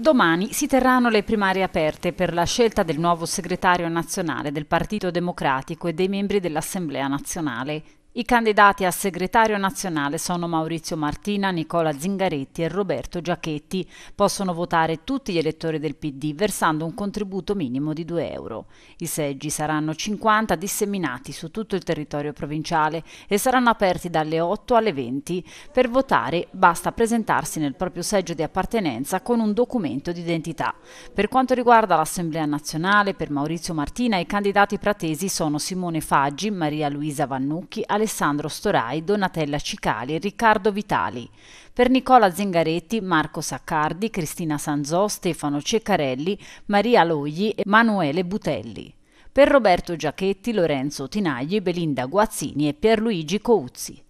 Domani si terranno le primarie aperte per la scelta del nuovo segretario nazionale del Partito Democratico e dei membri dell'Assemblea nazionale. I candidati a segretario nazionale sono Maurizio Martina, Nicola Zingaretti e Roberto Giachetti. Possono votare tutti gli elettori del PD versando un contributo minimo di 2 euro. I seggi saranno 50 disseminati su tutto il territorio provinciale e saranno aperti dalle 8 alle 20. Per votare basta presentarsi nel proprio seggio di appartenenza con un documento d'identità. Per quanto riguarda l'Assemblea nazionale, per Maurizio Martina i candidati pratesi sono Simone Faggi, Maria Luisa Vannucchi, Alessandro Alessandro Storai, Donatella Cicali e Riccardo Vitali. Per Nicola Zingaretti, Marco Saccardi, Cristina Sanzò, Stefano Ceccarelli, Maria Logli e Emanuele Butelli. Per Roberto Giachetti, Lorenzo Tinagli, Belinda Guazzini e Pierluigi Couzzi.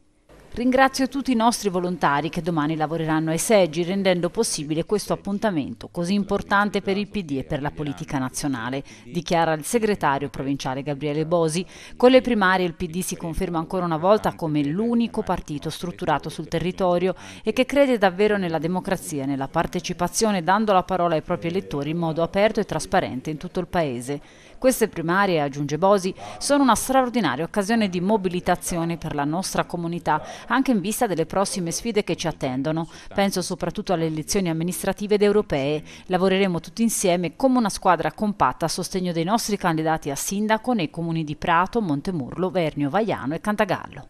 Ringrazio tutti i nostri volontari che domani lavoreranno ai seggi rendendo possibile questo appuntamento così importante per il PD e per la politica nazionale, dichiara il segretario provinciale Gabriele Bosi. Con le primarie il PD si conferma ancora una volta come l'unico partito strutturato sul territorio e che crede davvero nella democrazia e nella partecipazione dando la parola ai propri elettori in modo aperto e trasparente in tutto il Paese. Queste primarie, aggiunge Bosi, sono una straordinaria occasione di mobilitazione per la nostra comunità anche in vista delle prossime sfide che ci attendono. Penso soprattutto alle elezioni amministrative ed europee. Lavoreremo tutti insieme come una squadra compatta a sostegno dei nostri candidati a sindaco nei comuni di Prato, Montemurlo, Vernio, Vaiano e Cantagallo.